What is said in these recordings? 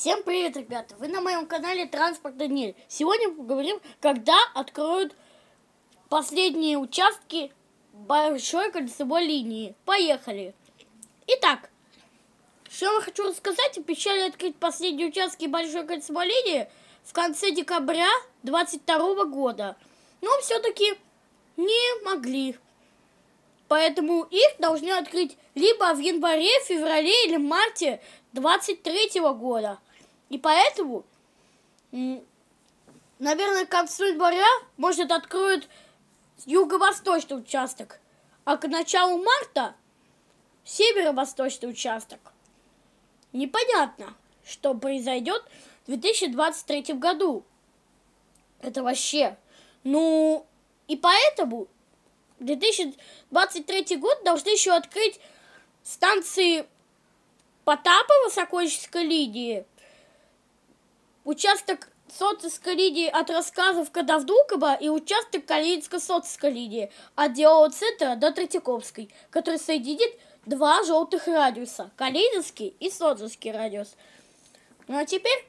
Всем привет, ребята! Вы на моем канале Транспорт Даниль. Сегодня поговорим, когда откроют последние участки большой кольцевой линии. Поехали! Итак, что я хочу рассказать. Обещали открыть последние участки большой кольцевой линии в конце декабря 22 года. Но все-таки не могли. Поэтому их должны открыть либо в январе, феврале или марте 23 года. И поэтому, наверное, к концу января, может, откроют юго-восточный участок, а к началу марта северо-восточный участок. Непонятно, что произойдет в 2023 году. Это вообще. Ну, и поэтому 2023 год должны еще открыть станции Потапова сокольнической линии Участок социсколидии от рассказов Кадавдукова и участок Калининской социсколидии от делового центра до Третьяковской, который соединит два желтых радиуса – Калининский и Созовский радиус. Ну а теперь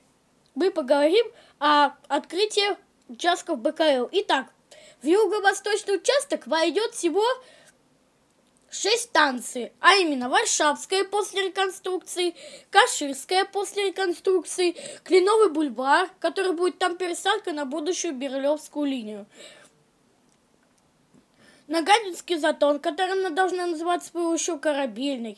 мы поговорим о открытии участков БКЛ. Итак, в юго-восточный участок войдет всего шесть станций, а именно Варшавская после реконструкции, Каширская после реконструкции, Кленовый бульвар, который будет там пересадка на будущую Берлевскую линию. Нагадинский затон, который она должна называть свою еще корабельной.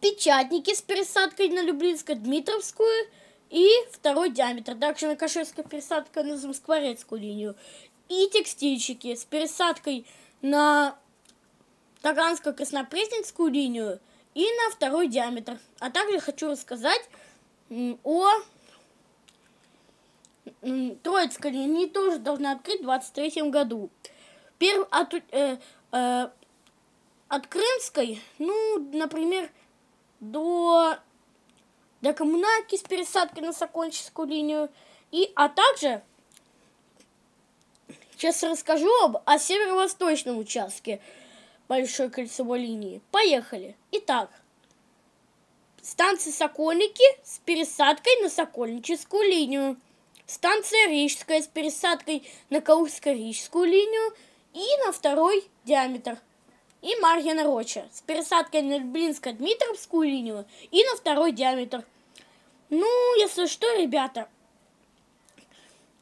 Печатники с пересадкой на Люблинско-Дмитровскую и второй диаметр. Также на Каширской пересадка на Замоскворецкую линию. И текстильщики с пересадкой на Таганскую-Краснопресненскую линию и на второй диаметр. А также хочу рассказать о Троицкой линии тоже должна открыть в 23 году. Перв... От, а э, э, от Крымской, ну, например, до, до Коммунарки с пересадкой на Сокольническую линию. И, а также Сейчас расскажу об, о северо-восточном участке Большой кольцевой линии. Поехали. Итак, станция Сокольники с пересадкой на Сокольническую линию. Станция Рижская с пересадкой на Каурско-Рижскую линию и на второй диаметр. И Марьина Роча с пересадкой на Люблинско-Дмитровскую линию и на второй диаметр. Ну, если что, ребята,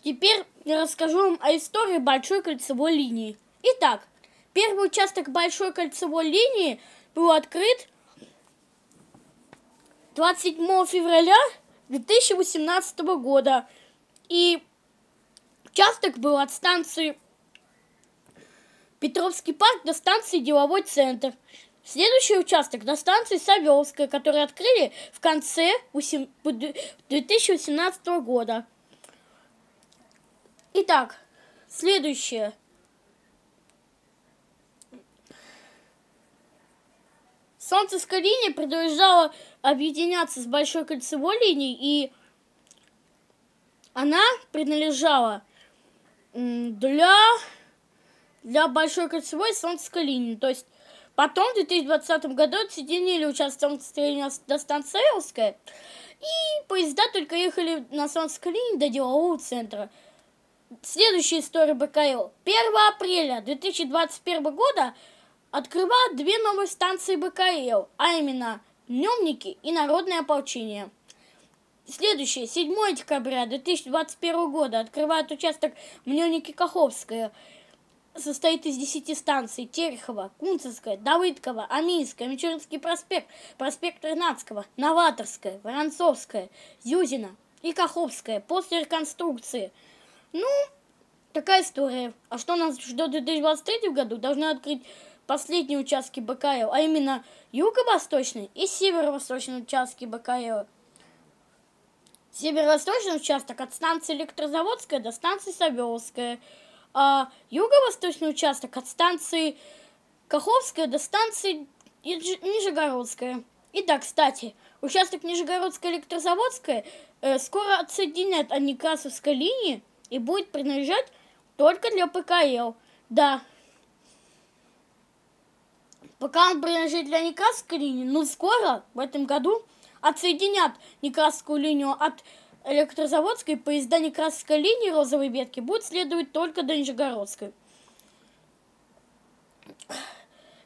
Теперь я расскажу вам о истории большой кольцевой линии. Итак, первый участок большой кольцевой линии был открыт 27 февраля 2018 года. И участок был от станции Петровский парк до станции Деловой центр. Следующий участок до станции Савеловская, который открыли в конце 2018 года. Итак, следующее. Солнце Скорини продолжало объединяться с большой кольцевой линией, и она принадлежала для, для большой кольцевой Солнцевской линии. То есть потом, в 2020 году, соединили участок Солнцевской до станции Станцевская, и поезда только ехали на Солнцевской линии до делового центра – Следующая история БКЛ. 1 апреля 2021 года открывают две новые станции БКЛ, а именно Дневники и Народное ополчение. Следующее. 7 декабря 2021 года открывают участок Мневники Каховская. Состоит из 10 станций. Терехова, Кунцевская, Давыдкова, Аминская, Мичуринский проспект, проспект Ренатского, Новаторская, Воронцовская, Зюзина и Каховская. После реконструкции – ну, такая история. А что нас ждет в 2023 году? Должны открыть последние участки Бакаева, а именно юго-восточный и северо-восточный участки Бакаева. Северо-восточный участок от станции Электрозаводская до станции Савеловская, а юго-восточный участок от станции Каховская до станции Нижегородская. И да, кстати, участок Нижегородская электрозаводская э, скоро отсоединят от а Никасовской линии и будет принадлежать только для ПКЛ. Да. Пока он принадлежит для Некрасской линии, но скоро, в этом году, отсоединят Некрасскую линию от Электрозаводской, поезда Некрасской линии розовой ветки будут следовать только до Нижегородской.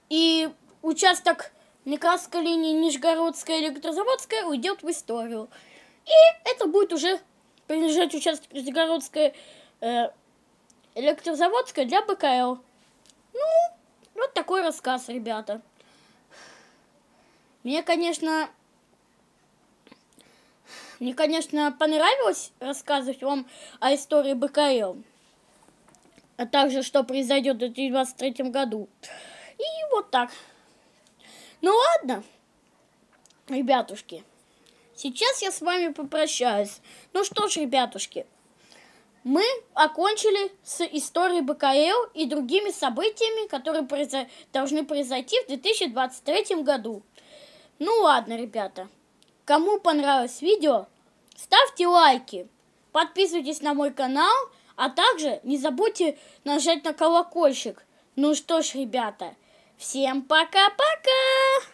И участок Некрасской линии Нижегородская электрозаводская уйдет в историю. И это будет уже принадлежать участок Нижегородская э, электрозаводская для БКЛ. Ну, вот такой рассказ, ребята. Мне, конечно, мне, конечно, понравилось рассказывать вам о истории БКЛ, а также, что произойдет в 2023 году. И вот так. Ну ладно, ребятушки. Сейчас я с вами попрощаюсь. Ну что ж, ребятушки, мы окончили с историей БКЛ и другими событиями, которые произо... должны произойти в 2023 году. Ну ладно, ребята. Кому понравилось видео, ставьте лайки, подписывайтесь на мой канал, а также не забудьте нажать на колокольчик. Ну что ж, ребята, всем пока-пока!